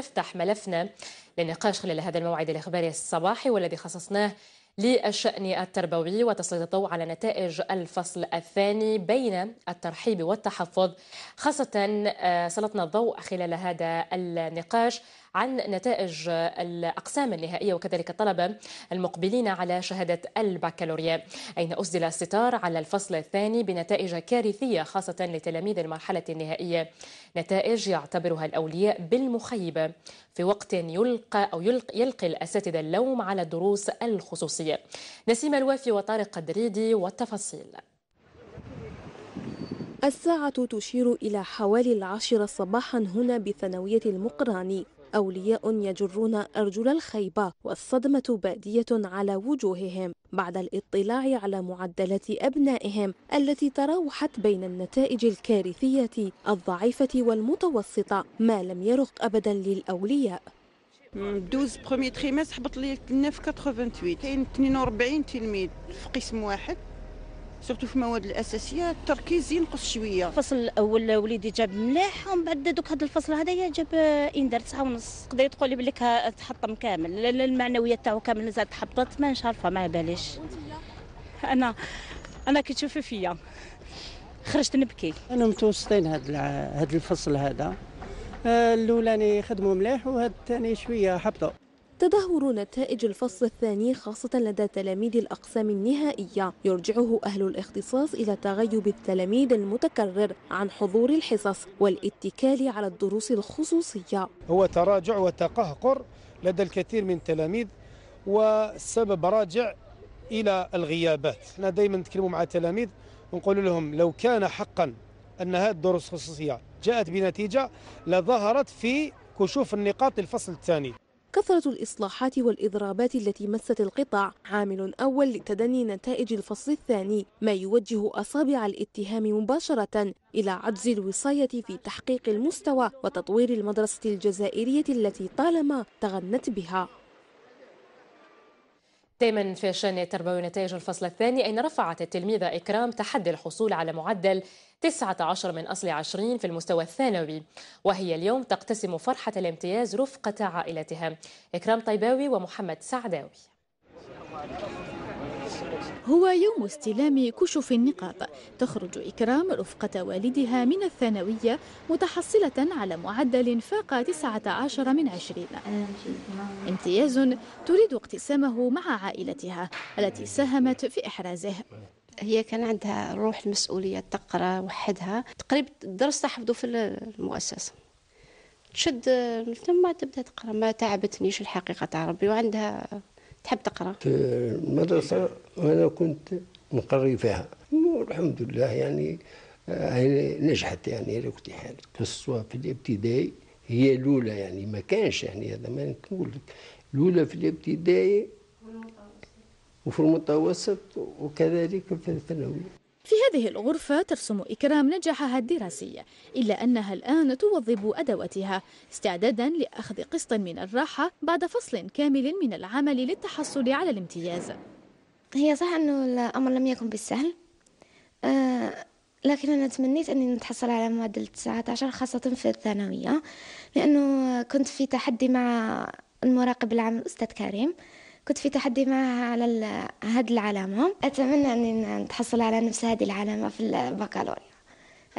نفتح ملفنا للنقاش خلال هذا الموعد الإخباري الصباحي والذي خصصناه للشأن التربوي وتسليط الضوء على نتائج الفصل الثاني بين الترحيب والتحفظ خاصة آه، سلطنا الضوء خلال هذا النقاش عن نتائج الأقسام النهائية وكذلك الطلبة المقبلين على شهادة البكالوريا أين أسدل الستار على الفصل الثاني بنتائج كارثية خاصة لتلاميذ المرحلة النهائية نتائج يعتبرها الأولياء بالمخيبة في وقت يلقى أو يلقى, يلقي الأساتذة اللوم على الدروس الخصوصية نسيم الوافي وطارق الدريدي والتفاصيل الساعة تشير إلى حوالي العاشرة صباحا هنا بثانوية المقراني أولياء يجرون أرجل الخيبة والصدمة بادية على وجوههم بعد الاطلاع على معدلات أبنائهم التي تراوحت بين النتائج الكارثية الضعيفة والمتوسطة ما لم يرق أبدا للأولياء 12 بروميي تريماس هبط لي 9 في 88 كاين 42 تلميذ في قسم واحد سورتو في المواد الاساسيه التركيز ينقص شويه الفصل الاول وليدي جاب ملاح ومن بعد دوك هذا الفصل هذايا جاب اندار تسعة ونص تقدري تقولي بلي تحطم كامل المعنويات تاعو كامل زاد تحبطت ما عارفه ما باليش انا انا كي تشوفي فيا خرجت نبكي انا متوسطين هذا هذا الفصل هذا آه، الاولاني خدموا مليح وهذا الثاني شويه حبطوا تدهور نتائج الفصل الثاني خاصة لدى تلاميذ الأقسام النهائية يرجعه أهل الاختصاص إلى تغيب التلاميذ المتكرر عن حضور الحصص والاتكال على الدروس الخصوصية هو تراجع وتقهقر لدى الكثير من التلاميذ والسبب راجع إلى الغيابات احنا دائما نتكلموا مع التلاميذ ونقول لهم لو كان حقا أن هذه الدروس الخصوصية جاءت بنتيجة لظهرت في كشوف النقاط للفصل الثاني كثرة الإصلاحات والإضرابات التي مست القطاع عامل أول لتدني نتائج الفصل الثاني ما يوجه أصابع الاتهام مباشرة إلى عجز الوصاية في تحقيق المستوى وتطوير المدرسة الجزائرية التي طالما تغنت بها دائما في شان التربوي نتائج الفصل الثاني أين رفعت التلميذة إكرام تحدي الحصول على معدل 19 من أصل 20 في المستوى الثانوي وهي اليوم تقتسم فرحة الامتياز رفقة عائلتها إكرام طيباوي ومحمد سعداوي هو يوم استلام كشف النقاب تخرج إكرام رفقة والدها من الثانوية متحصلة على معدل فاق 19 من 20 امتياز تريد اقتسامه مع عائلتها التي ساهمت في إحرازه هي كان عندها روح المسؤولية تقرأ وحدها تقريب الدرس تحفظه في المؤسسة تشد ثم تبدا تقرا ما تعبتنيش الحقيقه تاع ربي وعندها تحب تقرا؟ المدرسة وأنا كنت نقري فيها والحمد لله يعني آه، نجحت يعني على كل حال كسوا في الابتدائي هي الأولى يعني ما كانش يعني هذا ما نقول لك الأولى في الابتدائي وفي المتوسط وكذلك في الثانوي في هذه الغرفة ترسم إكرام نجاحها الدراسي إلا أنها الآن توظب أدواتها استعدادا لأخذ قسط من الراحة بعد فصل كامل من العمل للتحصل على الامتياز هي صح أنه الأمر لم يكن بالسهل أه لكن أنا تمنيت أني نتحصل على معدل 19 خاصة في الثانوية لأنه كنت في تحدي مع المراقب العام الأستاذ كريم كنت في تحدي معها على هذه العلامة أتمنى أني نتحصل على نفس هذه العلامة في البكالوريا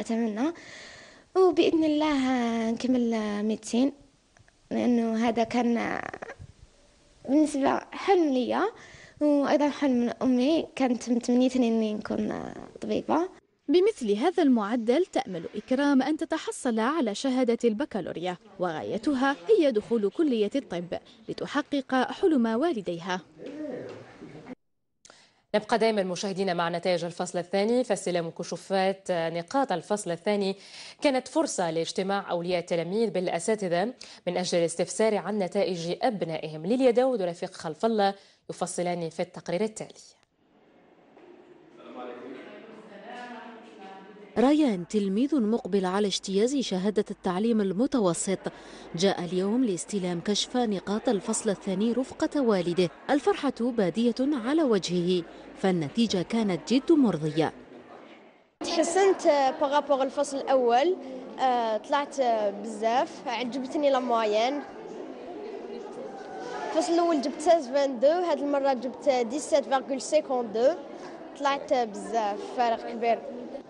أتمنى وبإذن الله نكمل ميتين لأنه هذا كان بالنسبة حلم ليا وأيضا حلم أمي كانت متمنيتني أني نكون طبيبة بمثل هذا المعدل تأمل إكرام أن تتحصل على شهادة البكالوريا وغايتها هي دخول كلية الطب لتحقق حلم والديها نبقى دائما مشاهدينا مع نتائج الفصل الثاني فاستلام كشوفات نقاط الفصل الثاني كانت فرصة لاجتماع أولياء التلاميذ بالأساتذة من أجل الاستفسار عن نتائج أبنائهم ليليا داود ورفيق خلف الله يفصلان في التقرير التالي ريان تلميذ مقبل على اجتياز شهادة التعليم المتوسط جاء اليوم لاستلام كشف نقاط الفصل الثاني رفقة والده الفرحة بادية على وجهه فالنتيجة كانت جد مرضية تحسنت بغابوغ الفصل الأول آه، طلعت بزاف عجبتني لمواين الفصل الأول جبت 16.2 هذه المرة جبت 17.52 طلعت بزاف فارق كبير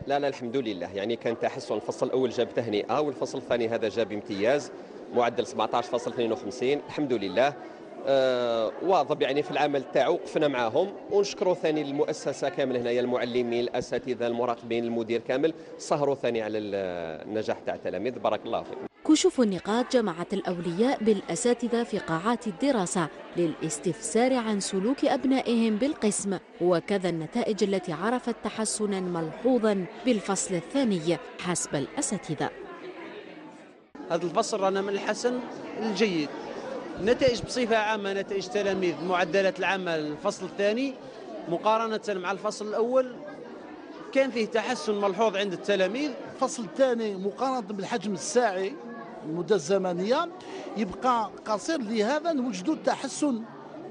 لا لا الحمد لله يعني كان تحسن الفصل الاول جاب تهنئه والفصل الثاني هذا جاب امتياز معدل 17.52 الحمد لله آه واظب يعني في العمل تاعو وقفنا معاهم ونشكروا ثاني المؤسسه كامل هنايا المعلمين الاساتذه المراقبين المدير كامل سهروا ثاني على النجاح تاع التلاميذ بارك الله فيكم كشوف النقاط جمعت الأولياء بالأساتذة في قاعات الدراسة للاستفسار عن سلوك أبنائهم بالقسم وكذا النتائج التي عرفت تحسنا ملحوظا بالفصل الثاني حسب الأساتذة هذا الفصل رانا من الحسن الجيد النتائج بصفة عامة نتائج تلاميذ معدلات العمل الفصل الثاني مقارنة مع الفصل الأول كان فيه تحسن ملحوظ عند التلاميذ الفصل الثاني مقارنة بالحجم الساعي المده الزمنيه يبقى قصير لهذا نوجدوا التحسن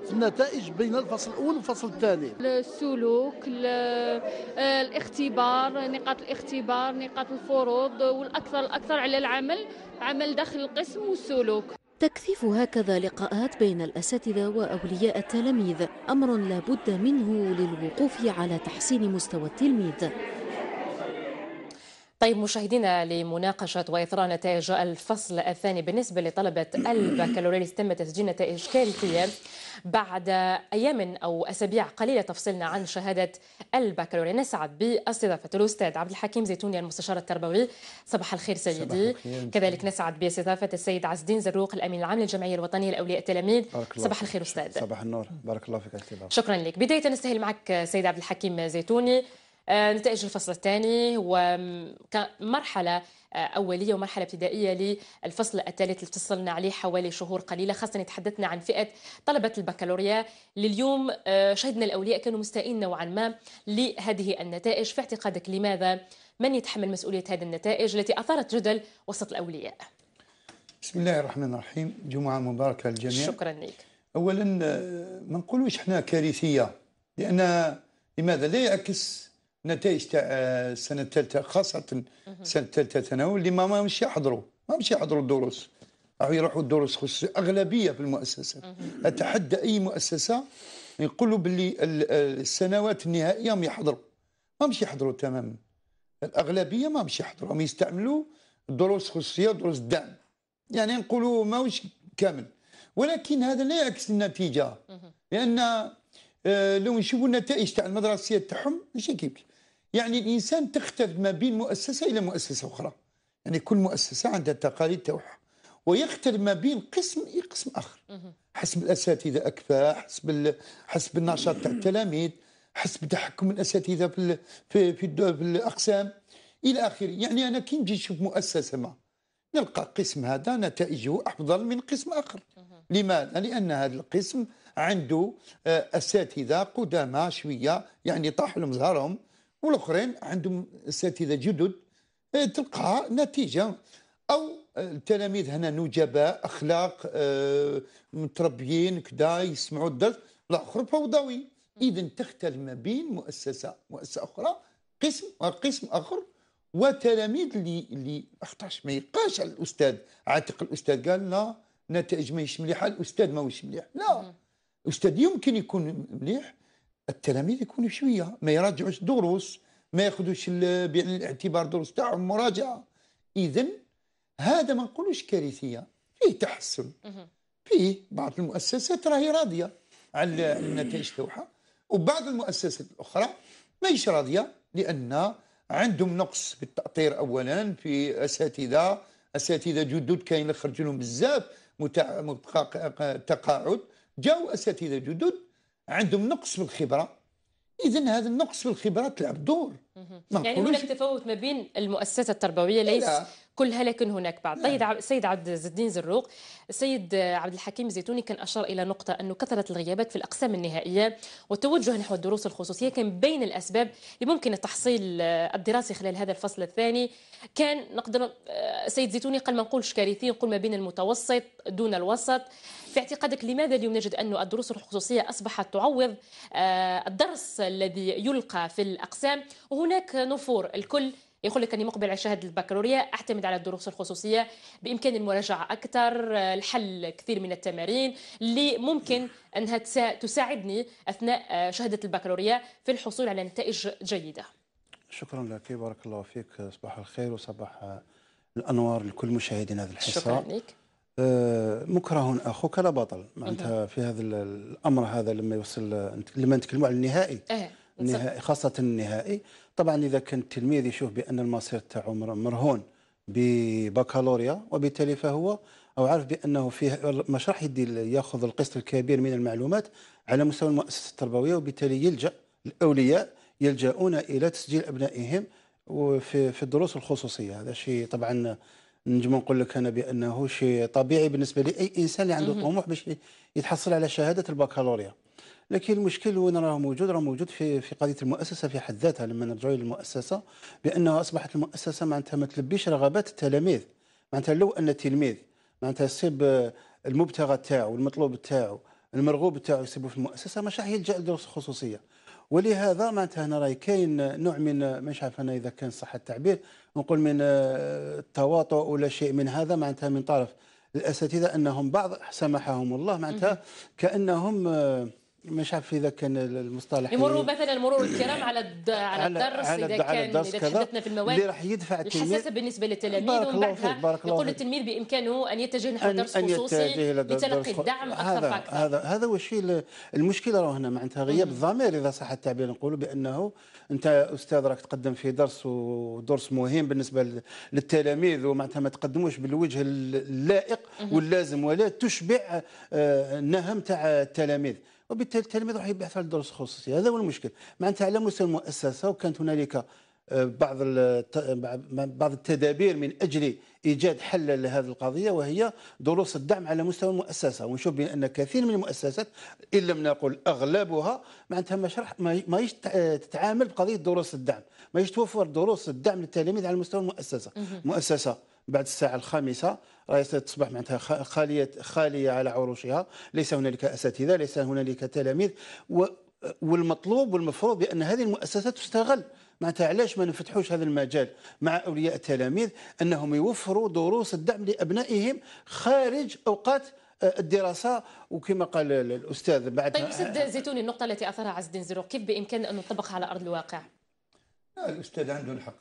في النتائج بين الفصل الاول والفصل الثاني السلوك آه، الاختبار نقاط الاختبار نقاط الفروض والاكثر الاكثر على العمل عمل داخل القسم والسلوك تكثيف هكذا لقاءات بين الأساتذة وأولياء التلاميذ أمر لا بد منه للوقوف على تحسين مستوى التلميذ طيب مشاهدينا لمناقشة وإثراء نتائج الفصل الثاني بالنسبة لطلبة البكالوريوس تم تسجيل نتائج كارثية بعد أيام أو أسابيع قليلة تفصلنا عن شهادة البكالوريا نسعد باستضافة الأستاذ عبد الحكيم زيتوني المستشار التربوي صباح الخير سيدي صباح الخير. كذلك نسعد باستضافة السيد عز الدين زروق الأمين العام للجمعية الوطنية لأولياء التلاميذ صباح الخير أستاذ صباح النور بارك الله فيك أستاذ شكرا لك بداية نستهل معك سيد عبد الحكيم زيتوني آه، نتائج الفصل الثاني ومرحلة آه، أولية ومرحلة ابتدائية للفصل الثالث اللي اتصلنا عليه حوالي شهور قليلة خاصة تحدثنا عن فئة طلبة البكالوريا لليوم آه، شهدنا الأولياء كانوا مستائين نوعا ما لهذه النتائج في اعتقادك لماذا من يتحمل مسؤولية هذه النتائج التي أثارت جدل وسط الأولياء بسم الله الرحمن الرحيم جمعة مباركة للجميع شكرا لك أولا ما نقولوش احنا كارثية لأن لماذا لا يعكس نتائج تاع السنه آه، الثالثه خاصه السنه الثالثه ثانوي اللي ما مش يحضروا ما مش يحضروا الدروس راح يروحوا الدروس خصوصيه اغلبيه في المؤسسات اتحدى اي مؤسسه يقولوا باللي السنوات النهائيه ما يحضروا ما مش يحضروا تماما الاغلبيه ما مش يحضروا هم يستعملوا دروس خصوصيه دروس الدعم يعني نقولوا ماهوش كامل ولكن هذا لا يعكس النتيجه لان آه، لو نشوفوا النتائج تاع المدرسيه تاعهم ماشي كيف يعني الانسان تختلف ما بين مؤسسه الى مؤسسه اخرى يعني كل مؤسسه عندها تقاليد تاعها ويختلف ما بين قسم الى قسم اخر حسب الاساتذه اكفاء حسب حسب النشاط تاع التلاميذ حسب تحكم الاساتذه في ال في, في, في الاقسام الى اخره يعني انا كي نجي نشوف مؤسسه ما نلقى قسم هذا نتائجه افضل من قسم اخر لماذا لان هذا القسم عنده آه، اساتذه قدامى شويه يعني طاح لهم زهرهم والاخرين عندهم اساتذه جدد آه، تلقاها نتيجه او آه، التلاميذ هنا نجباء اخلاق آه، متربيين كذا يسمعوا الدرس الاخر فوضوي اذا تختلف ما بين مؤسسه مؤسسه اخرى قسم وقسم اخر وتلاميذ اللي اللي اخطاش ما يبقاش على الاستاذ عاتق الاستاذ قال لا نتائج ماهيش مليحه الاستاذ ماهوش مليح لا الاستاذ يمكن يكون مليح التلاميذ يكونوا شويه ما يراجعوش دروس ما ياخذوش بعين الاعتبار دروس تاعهم مراجعه اذا هذا ما نقولوش كارثيه فيه تحسن فيه بعض المؤسسات راهي راضيه على النتائج تاعها وبعض المؤسسات الاخرى ماهيش راضيه لان عندهم نقص في التاطير اولا في اساتذه اساتذه جدد كاين خرج لهم بزاف تقاعد جاو اساتذه جدد عندهم نقص في الخبره اذا هذا النقص في الخبره تلعب دور يعني هناك تفاوت ما بين المؤسسه التربويه ليس كلها لكن هناك بعض طيب السيد نعم. عبد الدين زروق السيد عبد الحكيم الزيتوني كان اشار الى نقطه انه كثره الغيابات في الاقسام النهائيه والتوجه نحو الدروس الخصوصيه كان بين الاسباب اللي ممكن التحصيل آه، الدراسي خلال هذا الفصل الثاني كان نقدر السيد آه، زيتوني قال ما نقولش كارثي نقول ما بين المتوسط دون الوسط في اعتقادك لماذا اليوم نجد أن الدروس الخصوصية أصبحت تعوض آه، الدرس الذي يلقى في الأقسام وهناك نفور الكل يقول لك أني مقبل على شهادة البكالوريا أعتمد على الدروس الخصوصية بامكاني المراجعة أكثر آه، الحل كثير من التمارين اللي ممكن أنها تساعدني أثناء آه، شهادة البكالوريا في الحصول على نتائج جيدة شكرا لك بارك الله فيك صباح الخير وصباح الأنوار لكل مشاهدينا هذا الحصة شكرا لك آه، مكره اخوك لا بطل معناتها في هذا الامر هذا لما يوصل لما نتكلموا على النهائي أه. النهائي خاصه النهائي طبعا اذا كان التلميذ يشوف بان المصير تاعو مرهون ببكالوريا وبالتالي فهو او عارف بانه فيه مش راح يدي ياخذ القسط الكبير من المعلومات على مستوى المؤسسه التربويه وبالتالي يلجا الاولياء يلجؤون الى تسجيل ابنائهم وفي في الدروس الخصوصيه هذا شيء طبعا نجم نقول لك انا بانه شيء طبيعي بالنسبه لاي انسان اللي عنده طموح باش يتحصل على شهاده البكالوريا لكن المشكل وين راه موجود راه موجود في في قضيه المؤسسه في حد ذاتها لما نرجعوا للمؤسسه بانها اصبحت المؤسسه معناتها ما تلبيش رغبات التلاميذ معناتها لو ان التلميذ معناتها يصيب المبتغى تاعو المطلوب تاعو المرغوب تاعو يسيبه في المؤسسه مش راح يلجا لدروس الخصوصيه ولهذا معناتها هنا راهي كاين نوع من مش عارف انا اذا كان صح التعبير نقول من آه، التواطؤ ولا شيء من هذا معناتها من طرف الاساتذه انهم بعض سمحهم الله معناتها كانهم آه، مش عارف اذا كان المصطلح يمروا مثلا المرور الكرام على الد... على الدرس على اذا كان الدرس اذا تحدثنا في المواد اللي راح يدفع التلميذ الحساسه بالنسبه للتلاميذ ومن بعدها يقول التلميذ بامكانه ان يتجه نحو درس خصوصي لتلقي الدعم اكثر هذا فاكثر هذا هذا هو الشيء المشكله راه هنا معناتها غياب الضمير اذا صح التعبير نقولوا بانه انت استاذ راك تقدم في درس ودرس مهم بالنسبه للتلاميذ ومعناتها ما تقدموش بالوجه اللائق واللازم ولا تشبع النهم آه، تاع التلاميذ وبالتالي التلميذ راح يبحث على دروس خصوصيه هذا هو المشكل معناتها على مستوى المؤسسه وكانت هنالك آه، بعض بعض التدابير من اجل ايجاد حل لهذه القضيه وهي دروس الدعم على مستوى المؤسسه ونشوف بان كثير من المؤسسات ان لم نقل اغلبها معناتها ما شرح ما آه، تتعامل بقضيه دروس الدعم ما توفر دروس الدعم للتلاميذ على مستوى المؤسسه مؤسسه بعد الساعه الخامسه راهي تصبح معناتها خاليه خاليه على عروشها ليس هنالك اساتذه ليس هنالك تلاميذ والمطلوب والمفروض بان هذه المؤسسة تستغل معناتها علاش ما نفتحوش هذا المجال مع اولياء التلاميذ انهم يوفروا دروس الدعم لابنائهم خارج اوقات آه، الدراسه وكما قال الاستاذ بعد طيب استاذ زيتوني النقطه التي اثرها عز الدين زيرو، كيف بامكاننا ان نطبقها على ارض الواقع؟ الاستاذ عنده الحق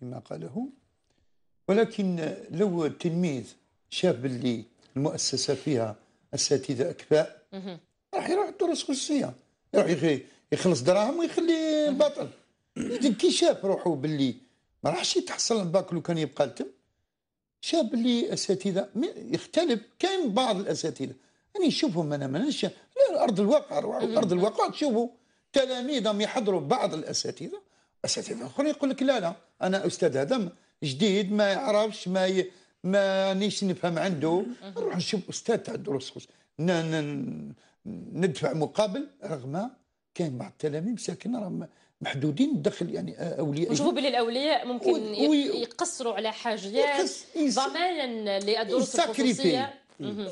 فيما قاله ولكن لو التلميذ شاف باللي المؤسسه فيها اساتذه اكفاء راح يروح الدروس خصوصيه يروح يخلص دراهم ويخلي الباطل كي شاف روحه باللي ما راحش يتحصل الباك لو كان يبقى لتم شاف باللي اساتذه يختلف كاين بعض الاساتذه راني نشوفهم انا مانيش ارض الواقع روحوا ارض الواقع تشوفوا تلاميذهم يحضروا بعض الاساتذه اساتذه اخرين يقول لك لا لا انا استاذ هذا جديد ما يعرفش ما ي... ما نيش نفهم عنده نروح نشوف استاذ تاع الدروس ن... ن... ندفع مقابل رغم كاين بعض التلاميذ مساكن راهم محدودين الدخل يعني اولياء بلي الاولياء ممكن و... يقصروا على حاجيات يس... ضمانا للدروس الخصوصيه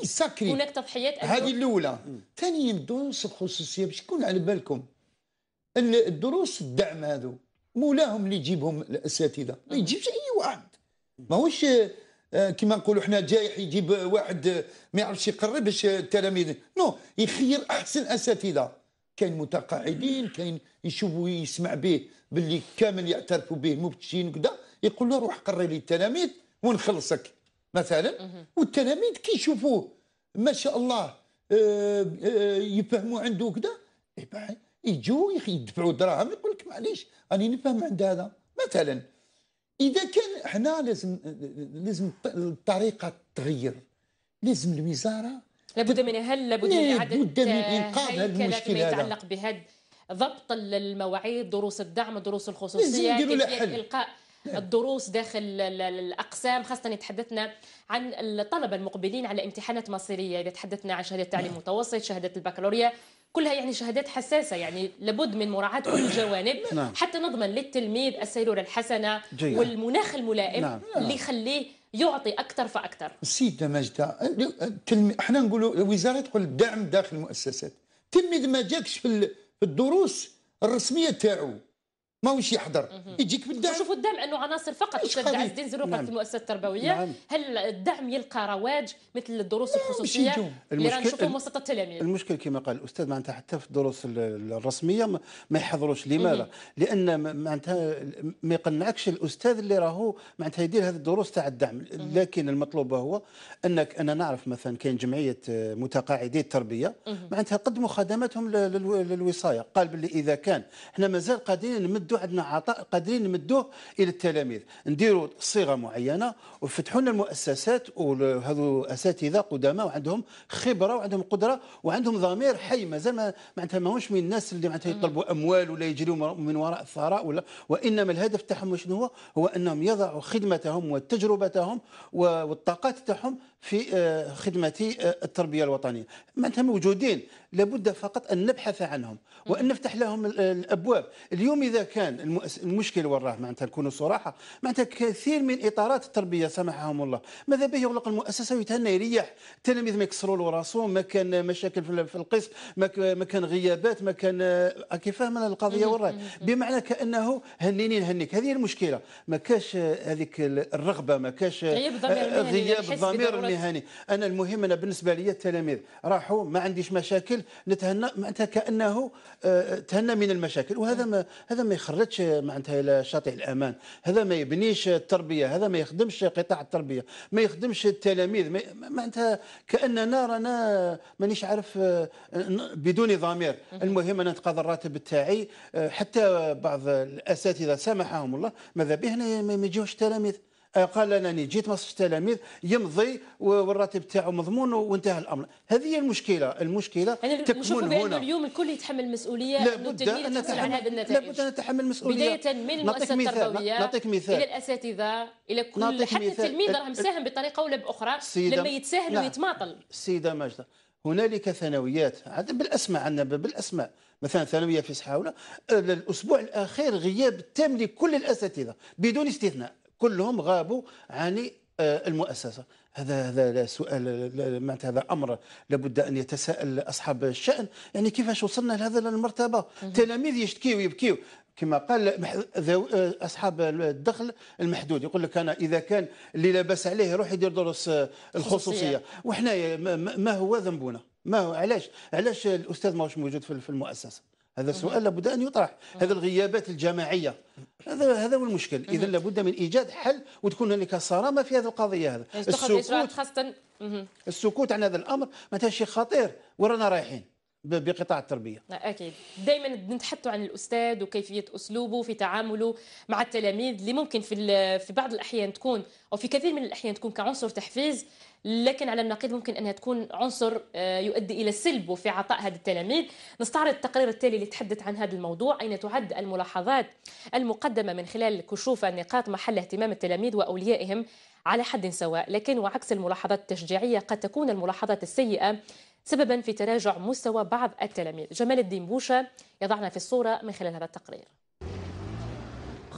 يسكري هناك تضحيات هذه الاولى ثانيا الدروس الخصوصيه باش يكون على بالكم الدروس الدعم هذو مولاهم اللي يجيبهم الاساتذه ما يجيبش اي واحد ماهوش آه، كما نقولوا حنا جايح يجيب واحد آه، ما يعرفش يقرب باش آه، التلاميذ نو يخير احسن اساتذه كاين متقاعدين كاين يشوفوا يسمع به باللي كامل يعترفوا به مبتشين وكذا يقول له روح قري لي التلاميذ ونخلصك مثلا والتلاميذ كي يشوفوه ما شاء الله يفهموا عنده كذا إيه، يجوا يدفعوا دراهم يقول لك معليش راني نفهم عند هذا مثلا اذا كان احنا لازم لازم الطريقه تتغير لازم الوزاره لابد من هل لابد من اعاده لابد من انقاذ هذا المشكل هذا يتعلق بهذا ضبط المواعيد دروس الدعم دروس الخصوصيه القاء الدروس داخل الاقسام خاصه تحدثنا عن الطلبه المقبلين على امتحانات مصيريه اذا تحدثنا عن شهاده تعليم نعم. متوسط شهاده البكالوريا كلها يعني شهادات حساسه يعني لابد من مراعاه كل الجوانب نعم. حتى نضمن للتلميذ السيروره الحسنه جيد. والمناخ الملائم نعم. اللي يخليه يعطي اكثر فاكثر سيده ماجده احنا نقولوا الوزاره تقول الدعم داخل المؤسسات تلميذ ما جاكش في الدروس الرسميه تاعو ماهوش يحضر يجيك بالدعم شوفوا الدعم انه عناصر فقط استاذ عز الدين زروقه نعم. في المؤسسه التربويه نعم. هل الدعم يلقى رواج مثل الدروس الخصوصيه اللي نشوفوا وسط التلاميذ المشكل كما قال الاستاذ معناتها حتى في الدروس الرسميه ما يحضروش لماذا لان معناتها ما يقنعكش الاستاذ اللي راهو معناتها يدير هذه الدروس تاع الدعم لكن المطلوب هو انك انا نعرف مثلا كاين جمعيه متقاعدي التربيه معناتها قدموا خدماتهم للوصايه قال باللي اذا كان احنا مازال قادرين نمد نمدوه عندنا عطاء قادرين نمدوه الى التلاميذ نديروا صيغه معينه وفتحوا لنا المؤسسات وهذو اساتذه قدامى وعندهم خبره وعندهم قدره وعندهم ضمير حي مازال ما معناتها ماهوش من الناس اللي معناتها يطلبوا اموال ولا يجريوا من وراء الثراء ولا وانما الهدف تاعهم شنو هو؟ هو انهم يضعوا خدمتهم وتجربتهم والطاقات تاعهم في آه، خدمة آه، التربية الوطنية معناتها موجودين لابد فقط أن نبحث عنهم وأن نفتح لهم الأبواب اليوم إذا كان المشكل وراه معناتها نكونوا صراحة معناتها كثير من إطارات التربية سمحهم الله ماذا به يغلق المؤسسة ويتهنى يريح التلاميذ ما يكسروا له راسه ما كان مشاكل في القسم ما كان غيابات ما كان آه، كيف فهمنا القضية وراه بمعنى كأنه هنيني نهنيك هذه المشكلة ما كاش هذيك الرغبة ما كاش غياب الضمير مهني انا المهم انا بالنسبه لي التلاميذ راحوا ما عنديش مشاكل نتهنى معناتها كانه آه، تهنى من المشاكل وهذا ما هذا ما يخرجش معناتها الى شاطئ الامان هذا ما يبنيش التربيه هذا ما يخدمش قطاع التربيه ما يخدمش التلاميذ معناتها كاننا رانا مانيش عارف آه، بدون ضمير المهم انا نتقاضى الراتب تاعي آه، حتى بعض الاساتذه سامحهم الله ماذا به ما يجيوش التلاميذ آه، قال انني جيت ما تلاميذ يمضي والراتب تاعو مضمون وانتهى الامر هذه هي المشكله المشكله يعني تكمن هنا اليوم الكل يتحمل المسؤوليه لابد ان نتحمل لابد ان نتحمل المسؤوليه بدايه من المؤسسه التربويه نعطيك مثال الى الاساتذه الى كل حتى التلميذ راهم مساهم أه، أه، بطريقه ولا باخرى لما يتساهل نعم. ويتماطل السيده ماجده هنالك ثانويات بالاسماء عندنا بالاسماء مثلا ثانويه في سحاوله الاسبوع الاخير غياب تام لكل الاساتذه بدون استثناء كلهم غابوا عن آه، المؤسسه هذا هذا سؤال معناتها هذا امر لابد ان يتساءل اصحاب الشان يعني كيفاش وصلنا لهذا المرتبه التلاميذ يشتكيو يبكيوا كما قال آه، اصحاب الدخل المحدود يقول لك انا اذا كان اللي لاباس عليه يروح يدير دروس آه، الخصوصيه وحنا ما هو ذنبنا ما هو علاش علاش الاستاذ ماهوش موجود في المؤسسه هذا سؤال لابد ان يطرح هذه الغيابات الجماعيه هذا هذا هو المشكل اذا لابد من ايجاد حل وتكون هناك صرامه في هذه القضيه هذا يعني السكوت خاصه السكوت عن هذا الامر معناتها شيء خطير ورانا رايحين بقطاع التربيه اكيد دائما نتحدثوا عن الاستاذ وكيفيه اسلوبه في تعامله مع التلاميذ اللي ممكن في في بعض الاحيان تكون او في كثير من الاحيان تكون كعنصر تحفيز لكن على النقيض ممكن انها تكون عنصر آه، يؤدي الى السلب في عطاء هذا التلاميذ نستعرض التقرير التالي اللي تحدث عن هذا الموضوع اين تعد الملاحظات المقدمه من خلال كشوف نقاط محل اهتمام التلاميذ واوليائهم على حد سواء لكن وعكس الملاحظات التشجيعيه قد تكون الملاحظات السيئه سببا في تراجع مستوى بعض التلاميذ جمال الدين بوشة يضعنا في الصورة من خلال هذا التقرير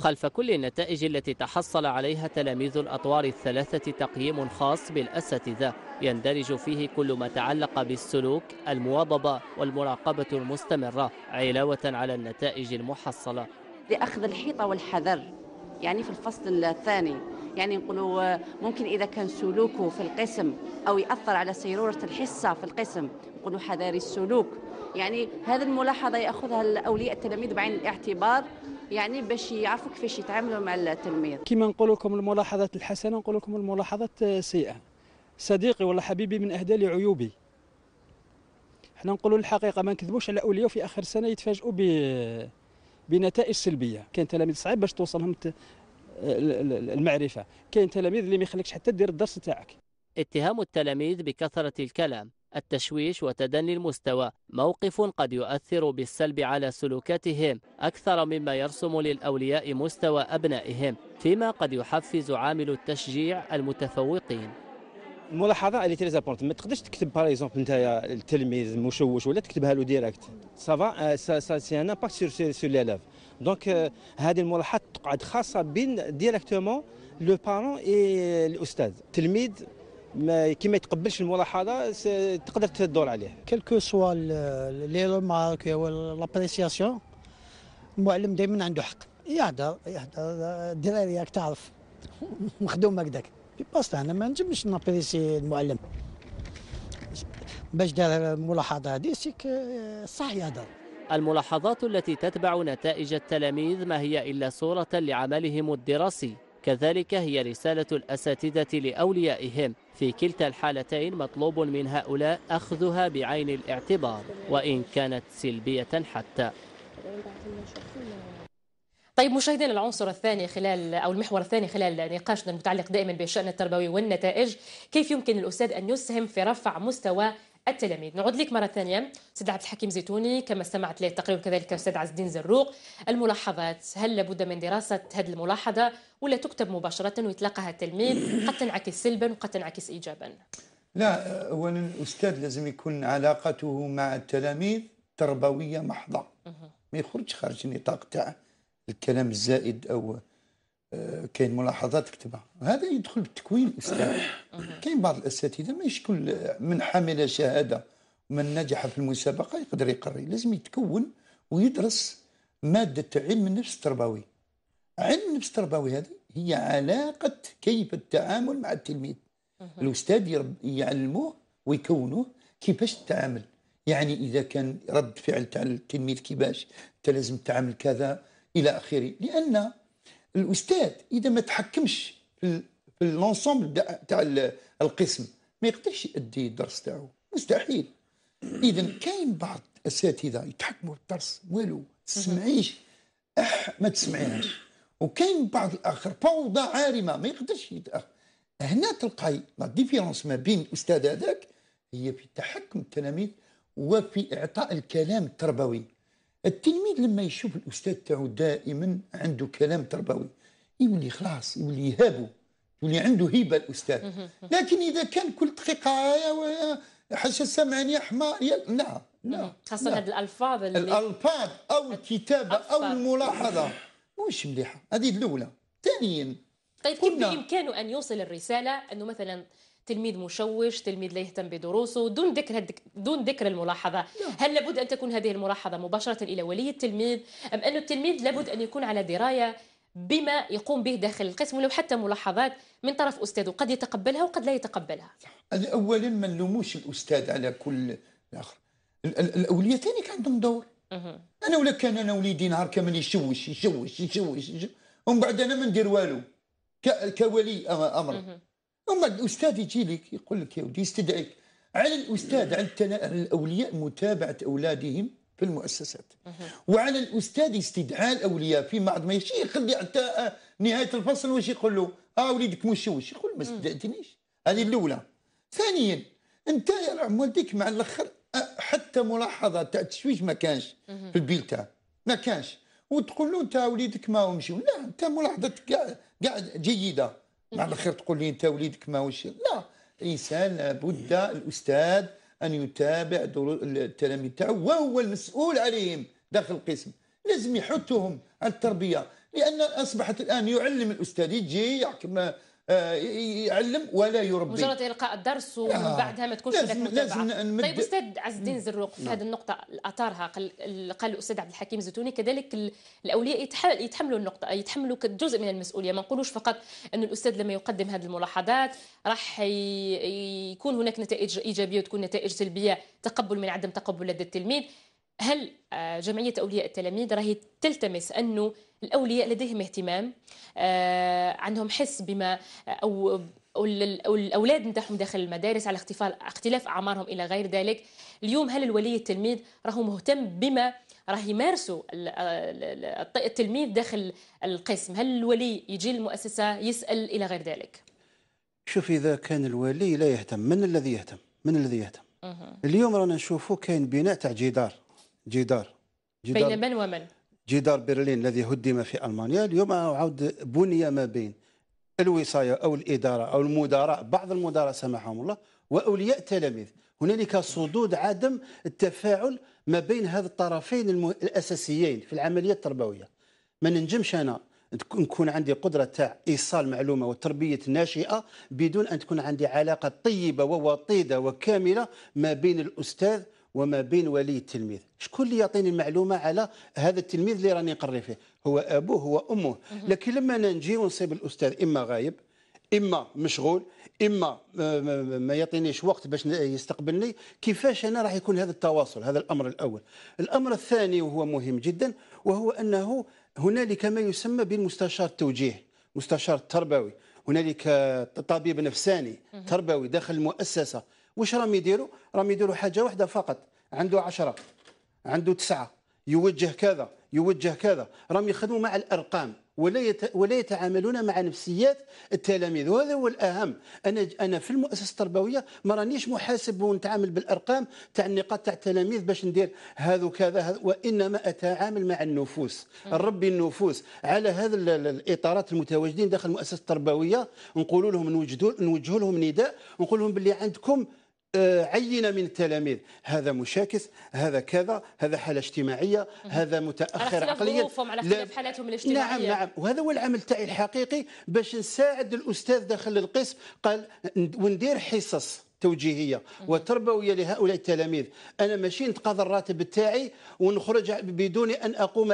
خلف كل النتائج التي تحصل عليها تلاميذ الأطوار الثلاثة تقييم خاص بالأساتذة يندرج فيه كل ما تعلق بالسلوك المواظبة والمراقبة المستمرة علاوة على النتائج المحصلة لأخذ الحيطة والحذر يعني في الفصل الثاني يعني نقولوا آه، ممكن إذا كان سلوكه في القسم أو يأثر على سيرورة الحصة في القسم نقولوا حذاري السلوك يعني هذه الملاحظة يأخذها أولياء التلاميذ بعين الاعتبار يعني باش يعرفوا كيفاش يتعاملوا مع التلميذ كما نقول لكم الملاحظات الحسنه نقول لكم الملاحظات السيئه صديقي ولا حبيبي من اهدال عيوبي احنا نقولوا الحقيقه ما نكذبوش على اولياء في اخر سنه يتفاجئوا بنتائج سلبيه كاين تلاميذ صعيب باش توصلهم المعرفه كاين تلاميذ اللي ما يخليكش حتى دير الدرس تاعك اتهام التلاميذ بكثره الكلام التشويش وتدني المستوى موقف قد يؤثر بالسلب على سلوكاتهم أكثر مما يرسم للأولياء مستوى أبنائهم فيما قد يحفز عامل التشجيع المتفوقين الملاحظه اللي تري ما تقدرش تكتب باغ اكزومبل انت التلميذ مشوش ولا تكتبها له ديريكت سافا سا سي ان امباكت سور سور ليلاف دونك هذه الملاحظات تقعد خاصه بين ديريكتومون لو بارون اي الاستاذ التلميذ ما كي ما يتقبلش الملاحظه تقدر تدور عليه كلكو سوا لي رومارك لابريسياسيون المعلم دائما عنده حق يهدر يهدر الدراري راك تعرف مخدوم هكذاك في انا ما نجمش نابريسي المعلم باش دار الملاحظه هذه سيك صح يهدر الملاحظات التي تتبع نتائج التلاميذ ما هي الا صوره لعملهم الدراسي كذلك هي رسالة الأساتذة لأوليائهم في كلتا الحالتين مطلوب من هؤلاء أخذها بعين الاعتبار وإن كانت سلبية حتى طيب مشاهدينا العنصر الثاني خلال او المحور الثاني خلال نقاشنا المتعلق دائما بالشان التربوي والنتائج، كيف يمكن الاستاذ ان يسهم في رفع مستوى التلاميذ نعود لك مرة ثانية سيد عبد الحكيم زيتوني كما استمعت له التقرير كذلك أستاذ عز الدين زروق الملاحظات هل لابد من دراسة هذه الملاحظة ولا تكتب مباشرة ويتلقاها التلميذ قد تنعكس سلبا وقد تنعكس إيجابا لا أولا الأستاذ لازم يكون علاقته مع التلاميذ تربوية محضة ما يخرج خارج النطاق تاع الكلام الزائد أو كاين ملاحظات كتبها هذا يدخل بالتكوين الاسلامي كاين بعض الاساتذه ماشي كل من حمل شهاده من نجح في المسابقه يقدر يقري لازم يتكون ويدرس ماده علم النفس التربوي علم النفس التربوي هذه هي علاقه كيف التعامل مع التلميذ الاستاذ يعلموه ويكونوه كيفاش تتعامل يعني اذا كان رد فعل تاع التلميذ كيفاش انت لازم تعامل كذا الى اخره لان الاستاذ اذا ما تحكمش في لونسومبل تاع القسم ما يقدرش يؤدي الدرس تاعو مستحيل اذا كاين بعض الاساتذه يتحكموا في الدرس والو تسمعيش اح ما تسمعيهاش وكاين بعض الاخر فوضى عارمه ما يقدرش يتأخر هنا تلقاي لا ديفيرونس ما بين الاستاذ هذاك هي في تحكم التلاميذ وفي اعطاء الكلام التربوي التلميذ لما يشوف الاستاذ تاعو دائما عنده كلام تربوي يولي خلاص يولي يهابه يولي عنده هيبه الاستاذ لكن اذا كان كل دقيقه حاشا سامعني حمار لا لا خاصه هذه الالفاظ الالفاظ او الكتابه او الملاحظه مش مليحه هذه الاولى ثانيا طيب كيف بامكانه ان يوصل الرساله انه مثلا تلميذ مشوش تلميذ لا يهتم بدروسه دون ذكر دون ذكر الملاحظه نعم. هل لابد ان تكون هذه الملاحظه مباشره الى ولي التلميذ ام ان التلميذ لابد ان يكون على درايه بما يقوم به داخل القسم ولو حتى ملاحظات من طرف استاذه قد يتقبلها وقد لا يتقبلها يعني اولا ما نلوموش الاستاذ على كل الاخر الاولياء ثاني كان عندهم دور انا ولا كان انا وليدي نهار كامل يشوش يشوش يشوش, يشوش. ومن بعد انا ما ندير والو كولي امر اما الاستاذ يجي لك يقول لك يا ودي يستدعيك على الاستاذ على الاولياء متابعه اولادهم في المؤسسات وعلى الاستاذ استدعاء الاولياء في بعض ما يشي يخلي حتى آه، نهايه الفصل واش يقول له اه وليدك مشوش يقول ما استدعتنيش هذه الاولى ثانيا انت يا رحم والديك مع الاخر آه، حتى ملاحظه تاع التشويش ما كانش في البيل تاعك ما كانش وتقول له انت وليدك ما هو مشيو لا انت ملاحظتك قاعد جيده مع الاخير تقول لي انت وليدك ماهوش لا الانسان لابد الاستاذ ان يتابع التلاميذ تاعو وهو المسؤول عليهم داخل القسم لازم يحثهم على التربيه لان اصبحت الان يعلم الاستاذ يجي يحكم آه، يعلم ولا يربي مجرد القاء الدرس ومن آه. بعدها ما تكونش لازم, لازم نمد... طيب استاذ عز الدين نعم. زروق في هذه نعم. النقطه اثارها قال الاستاذ عبد الحكيم زتوني كذلك الاولياء يتحملوا النقطه يتحملوا جزء من المسؤوليه ما نقولوش فقط ان الاستاذ لما يقدم هذه الملاحظات راح يكون هناك نتائج ايجابيه وتكون نتائج سلبيه تقبل من عدم تقبل لدى التلميذ هل آه، جمعيه اولياء التلاميذ راهي تلتمس انه الأولياء لديهم اهتمام آه، عندهم حس بما آه، أو الاولاد نتاعهم داخل المدارس على اختلاف اعمارهم الى غير ذلك اليوم هل الولي التلميذ راهو مهتم بما راه يمارسوا آه، التلميذ داخل القسم هل الولي يجي المؤسسه يسال الى غير ذلك شوف اذا كان الولي لا يهتم من الذي يهتم من الذي يهتم اليوم رانا نشوفوا كاين بناء تاع جدار جدار جدار بين من ومن جدار برلين الذي هدم في المانيا اليوم عاود بني ما بين الوصايه او الاداره او المدراء بعض المدراء سمحهم الله واولياء التلاميذ هنالك صدود عدم التفاعل ما بين هذ الطرفين الاساسيين في العمليه التربويه ما ننجمش انا نكون عندي قدره تاع ايصال معلومه وتربيه ناشئه بدون ان تكون عندي علاقه طيبه ووطيده وكامله ما بين الاستاذ وما بين ولي التلميذ شكون اللي يعطيني المعلومه على هذا التلميذ اللي راني نقري فيه هو ابوه هو امه لكن لما انا نجي ونصيب الاستاذ اما غايب اما مشغول اما ما يعطينيش وقت باش يستقبلني كيفاش انا راح يكون هذا التواصل هذا الامر الاول الامر الثاني وهو مهم جدا وهو انه هنالك ما يسمى بالمستشار التوجيه مستشار التربوي هنالك طبيب نفساني تربوي داخل المؤسسه واش راهم يديروا راهم يديروا حاجه واحده فقط عنده عشرة عنده تسعة يوجه كذا يوجه كذا راهم يخدموا مع الارقام ولا يت... ولا يتعاملون مع نفسيات التلاميذ وهذا هو الاهم انا انا في المؤسسه التربويه ما رانيش محاسب ونتعامل بالارقام تاع النقاط تاع التلاميذ باش ندير هذا وكذا هذ... وانما اتعامل مع النفوس نربي النفوس على هذا ال... الاطارات المتواجدين داخل المؤسسه التربويه نقول لهم نوجدوا نوجه لهم نداء نقول لهم باللي عندكم آه، عينه من التلاميذ هذا مشاكس هذا كذا هذا حاله اجتماعيه هذا متاخر عقليا على اختلاف حالاتهم الاجتماعيه نعم نعم وهذا هو العمل تاعي الحقيقي باش نساعد الاستاذ داخل القسم قال وندير حصص توجيهيه وتربويه لهؤلاء التلاميذ انا ماشي نتقاضى الراتب تاعي ونخرج بدون ان اقوم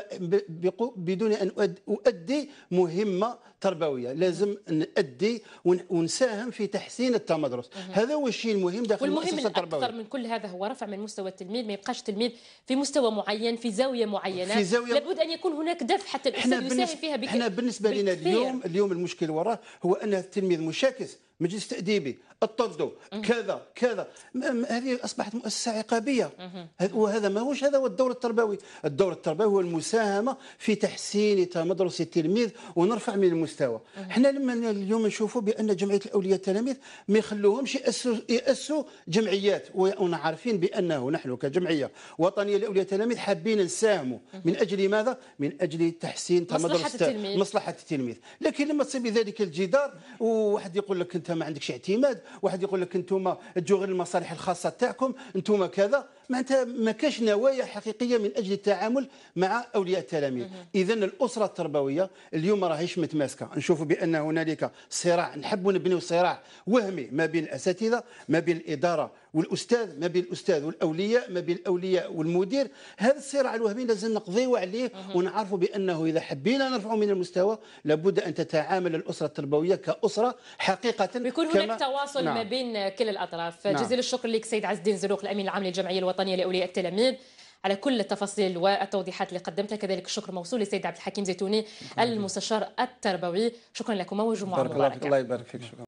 بدون ان اؤدي مهمه تربويه لازم نؤدي ونساهم في تحسين التمدرس هذا هو الشيء المهم داخل المؤسسه التربويه اكثر من كل هذا هو رفع من مستوى التلميذ ما يبقاش التلميذ في مستوى معين في زاويه معينه في زاوية لابد ان يكون هناك دفع حتى الاستاذ يساهم فيها بك... احنا بالنسبه لنا اليوم اليوم المشكل وراه هو ان التلميذ مشاكس مجلس تاديبي اطردوا كذا كذا هذه اصبحت مؤسسه عقابيه وهذا ماهوش هذا هو الدور التربوي الدور التربوي هو المساهمه في تحسين مدرسه التلميذ ونرفع من المستوى احنا لما اليوم نشوفوا بان جمعيه الاولياء التلاميذ ما يخلوهمش يأسوا, ياسوا جمعيات وانا عارفين بانه نحن كجمعيه وطنيه لاولياء التلاميذ حابين نساهموا من اجل ماذا من اجل تحسين مصلحه التلميذ مصلحه التلميذ لكن لما تصيب ذلك الجدار وواحد يقول لك انت انت ما عندكش اعتماد واحد يقول لك انتم تجوا غير المصالح الخاصه تاعكم انتم كذا معناتها ما كاش نوايا حقيقيه من اجل التعامل مع اولياء التلاميذ اذا الاسره التربويه اليوم راهيش متماسكه نشوفوا بان هنالك صراع نحب نبنيو صراع وهمي ما بين الاساتذه ما بين الاداره والاستاذ ما بين الاستاذ والاولياء ما بين الاولياء والمدير هذا الصراع الوهمي لازم نقضيو عليه ونعرفوا بانه اذا حبينا نرفعوا من المستوى لابد ان تتعامل الاسره التربويه كاسره حقيقه بيكون هناك تواصل نعم. ما بين كل الاطراف نعم. جزيل الشكر لك سيد عز الدين زروق الامين العام للجمعيه الوطنيه الوطنيه لاولياء التلاميذ على كل التفاصيل والتوضيحات اللي قدمتها كذلك الشكر موصول للسيد عبد الحكيم زيتوني المستشار التربوي شكرا لكم وجمعه مباركه الله يبارك فيك شكرا